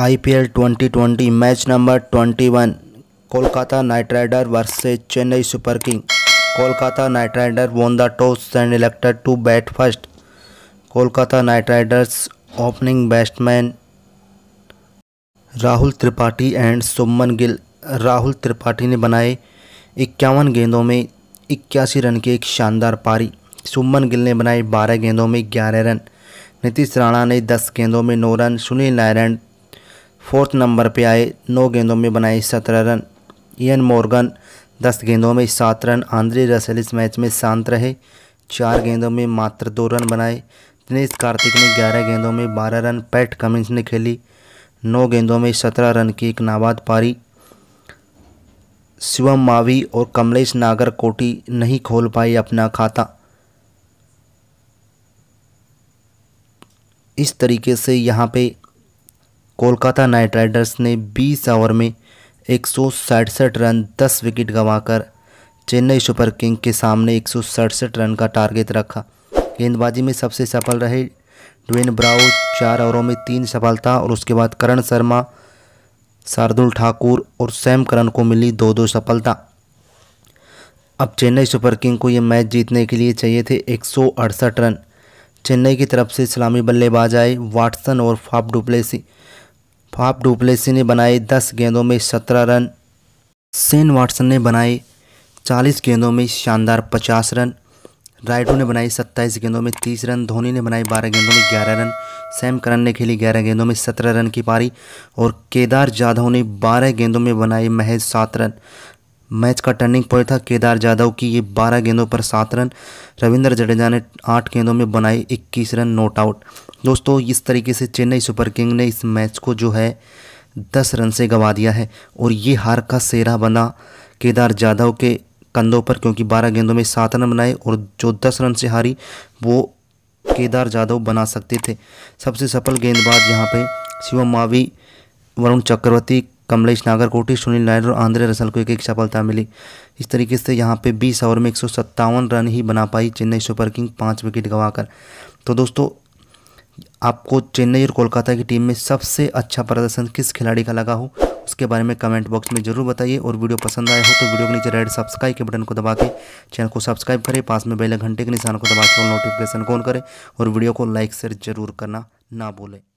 IPL 2020 match number 21 Kolkata knight rider versus Chennai super king Kolkata knight rider won the toss and elected to bat first Kolkata knight riders opening batsman Rahul Tripathi and Shubman Gill Rahul Tripathi ने बनाए इक्यावन गेंदों में इक्यासी run की एक शानदार पारी सुमन गिल ने बनाए बारह गेंदों में ग्यारह रन नीतीश राणा ने दस गेंदों में नौ run Sunil Narine fourth number पे आए नौ गेंदों में बनाए सत्रह रन इन मॉर्गन दस गेंदों में सात रन आंद्रे रसेल इस मैच में शांत रहे चार गेंदों में मात्र दो रन बनाए दिनेश कार्तिक ने ग्यारह गेंदों में बारह रन पैट कमिंस ने खेली नौ गेंदों में सत्रह रन की एक नाबाद पारी शिवम मावी और कमलेश नागर कोटी नहीं खोल पाए अपना खाता इस तरीके से यहाँ पे कोलकाता नाइट राइडर्स ने 20 ओवर में एक रन 10 विकेट गंवाकर चेन्नई सुपर किंग के सामने एक रन का टारगेट रखा गेंदबाजी में सबसे सफल रहे ड्वेन ब्राउ चार ओवरों में तीन सफलता और उसके बाद करण शर्मा शार्दुल ठाकुर और सैम करण को मिली दो दो सफलता अब चेन्नई सुपर किंग को ये मैच जीतने के लिए चाहिए थे एक रन चेन्नई की तरफ से सलामी बल्लेबाज आए वाटसन और फाफ डुप्लेसी फाफ डुप्लेसी ने बनाए दस गेंदों में सत्रह रन सेन वाटसन ने बनाए चालीस गेंदों में शानदार पचास रन राइडो ने बनाई सत्ताईस गेंदों में तीस रन धोनी ने बनाए बारह गेंदों में ग्यारह रन सैम करन ने खेली ग्यारह गेंदों में सत्रह रन की पारी और केदार जाधव ने बारह गेंदों में बनाए महज सात रन मैच का टर्निंग पॉइंट था केदार जाधव की ये 12 गेंदों पर सात रन रविंद्र जडेजा ने आठ गेंदों में बनाए 21 रन नोट आउट दोस्तों इस तरीके से चेन्नई सुपर किंग ने इस मैच को जो है दस रन से गंवा दिया है और ये हार का सेहरा बना केदार जाधव के कंधों पर क्योंकि बारह गेंदों में सात रन बनाए और जो दस रन से हारी वो केदार जाधव बना सकते थे सबसे सफल गेंदबाज यहाँ पर शिवम मावी वरुण चक्रवर्ती कमलेश नागरकोटी सुनील नायर और आंद्रे रसल को एक एक सफलता मिली इस तरीके से यहाँ पे 20 ओवर में एक रन ही बना पाई चेन्नई सुपर किंग पाँच विकेट गंवाकर तो दोस्तों आपको चेन्नई और कोलकाता की टीम में सबसे अच्छा प्रदर्शन किस खिलाड़ी का लगा हो उसके बारे में कमेंट बॉक्स में जरूर बताइए और वीडियो पसंद आया हो तो वीडियो के नीचे रेड सब्सक्राइब के बटन को दबा के चैनल को सब्सक्राइब करें पास में बेल घंटे के निशान को दबा के नोटिफिकेशन को ऑन करें और वीडियो को लाइक शेयर जरूर करना ना भूलें